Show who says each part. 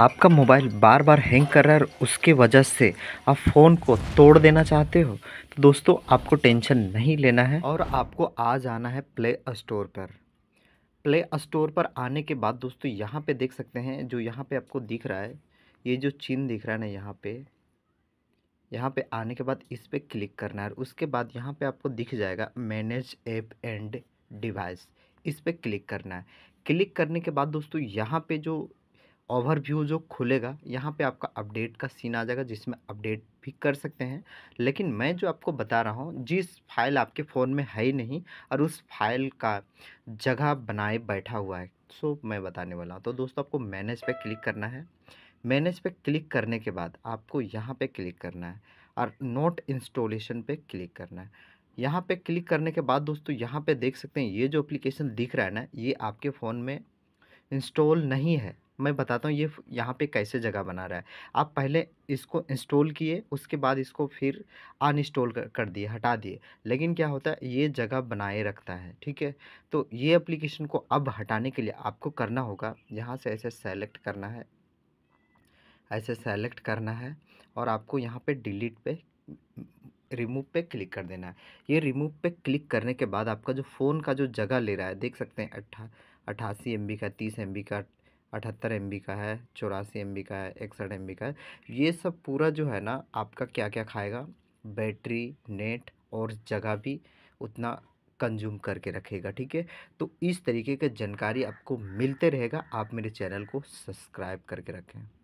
Speaker 1: आपका मोबाइल बार बार हैंग कर रहा है और उसके वजह से आप फ़ोन को तोड़ देना चाहते हो तो दोस्तों आपको टेंशन नहीं लेना है और आपको आज आना है प्ले स्टोर पर प्ले स्टोर पर आने के बाद दोस्तों यहाँ पे देख सकते हैं जो यहाँ पे आपको दिख रहा है ये जो चिन्ह दिख रहा है ना यहाँ पे यहाँ पे आने के बाद इस पर क्लिक करना है उसके बाद यहाँ पे आपको दिख जाएगा मैनेज ऐप एंड डिवाइस इस पर क्लिक करना है क्लिक करने के बाद दोस्तों यहाँ पे जो ओवरव्यू जो खुलेगा यहाँ पे आपका अपडेट का सीन आ जाएगा जिसमें अपडेट भी कर सकते हैं लेकिन मैं जो आपको बता रहा हूँ जिस फाइल आपके फ़ोन में है ही नहीं और उस फाइल का जगह बनाए बैठा हुआ है सो मैं बताने वाला हूँ तो दोस्तों आपको मैनेज पर क्लिक करना है मैनेज पर क्लिक करने के बाद आपको यहाँ पर क्लिक करना है और नोट इंस्टॉलेशन पर क्लिक करना है यहाँ पे क्लिक करने के बाद दोस्तों यहाँ पे देख सकते हैं ये जो एप्लीकेशन दिख रहा है ना ये आपके फ़ोन में इंस्टॉल नहीं है मैं बताता हूँ ये यहाँ पे कैसे जगह बना रहा है आप पहले इसको इंस्टॉल किए उसके बाद इसको फिर अनइंस्टॉल कर, कर दिए हटा दिए लेकिन क्या होता है ये जगह बनाए रखता है ठीक है तो ये एप्लीकेशन को अब हटाने के लिए आपको करना होगा यहाँ से ऐसे सेलेक्ट करना है ऐसे सेलेक्ट करना है और आपको यहाँ पर डिलीट पर रिमूव पे क्लिक कर देना है ये रिमूव पे क्लिक करने के बाद आपका जो फ़ोन का जो जगह ले रहा है देख सकते हैं अट्ठा अट्ठासी एम का तीस एम का अठहत्तर एम का है चौरासी एम का है इकसठ एम का है ये सब पूरा जो है ना आपका क्या क्या खाएगा बैटरी नेट और जगह भी उतना कंज्यूम करके रखेगा ठीक है तो इस तरीके का जानकारी आपको मिलते रहेगा आप मेरे चैनल को सब्सक्राइब करके रखें